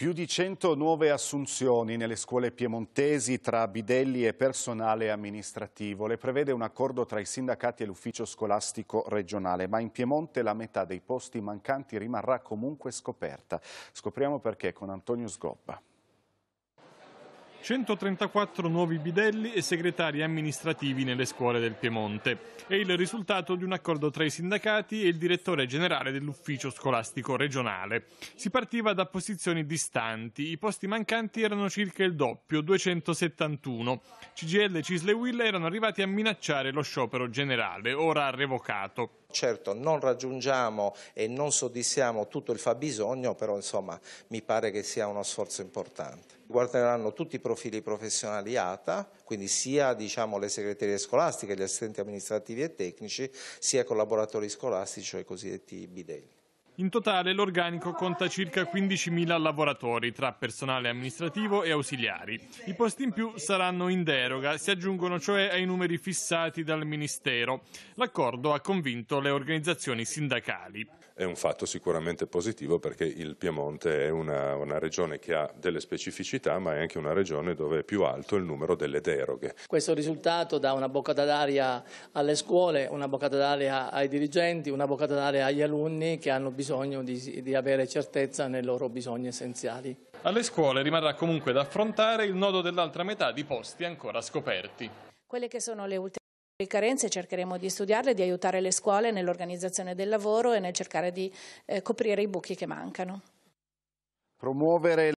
Più di 100 nuove assunzioni nelle scuole piemontesi tra bidelli e personale amministrativo. Le prevede un accordo tra i sindacati e l'ufficio scolastico regionale, ma in Piemonte la metà dei posti mancanti rimarrà comunque scoperta. Scopriamo perché con Antonio Sgobba. 134 nuovi bidelli e segretari amministrativi nelle scuole del Piemonte. È il risultato di un accordo tra i sindacati e il direttore generale dell'ufficio scolastico regionale. Si partiva da posizioni distanti, i posti mancanti erano circa il doppio, 271. CGL e Cisle Will erano arrivati a minacciare lo sciopero generale, ora revocato. Certo non raggiungiamo e non soddisfiamo tutto il fabbisogno, però insomma mi pare che sia uno sforzo importante. Guarderanno tutti i profili professionali ATA, quindi sia diciamo, le segreterie scolastiche, gli assistenti amministrativi e tecnici, sia i collaboratori scolastici, cioè i cosiddetti bidelli. In totale l'organico conta circa 15.000 lavoratori tra personale amministrativo e ausiliari. I posti in più saranno in deroga, si aggiungono cioè ai numeri fissati dal Ministero. L'accordo ha convinto le organizzazioni sindacali. È un fatto sicuramente positivo perché il Piemonte è una, una regione che ha delle specificità ma è anche una regione dove è più alto il numero delle deroghe. Questo risultato dà una boccata d'aria alle scuole, una boccata d'aria ai dirigenti, una boccata d'aria agli alunni che hanno bisogno bisogno di, di avere certezza nei loro bisogni essenziali. Alle scuole rimarrà comunque da affrontare il nodo dell'altra metà di posti ancora scoperti. Quelle che sono le ultime carenze cercheremo di studiarle, di aiutare le scuole nell'organizzazione del lavoro e nel cercare di eh, coprire i buchi che mancano. Promuovere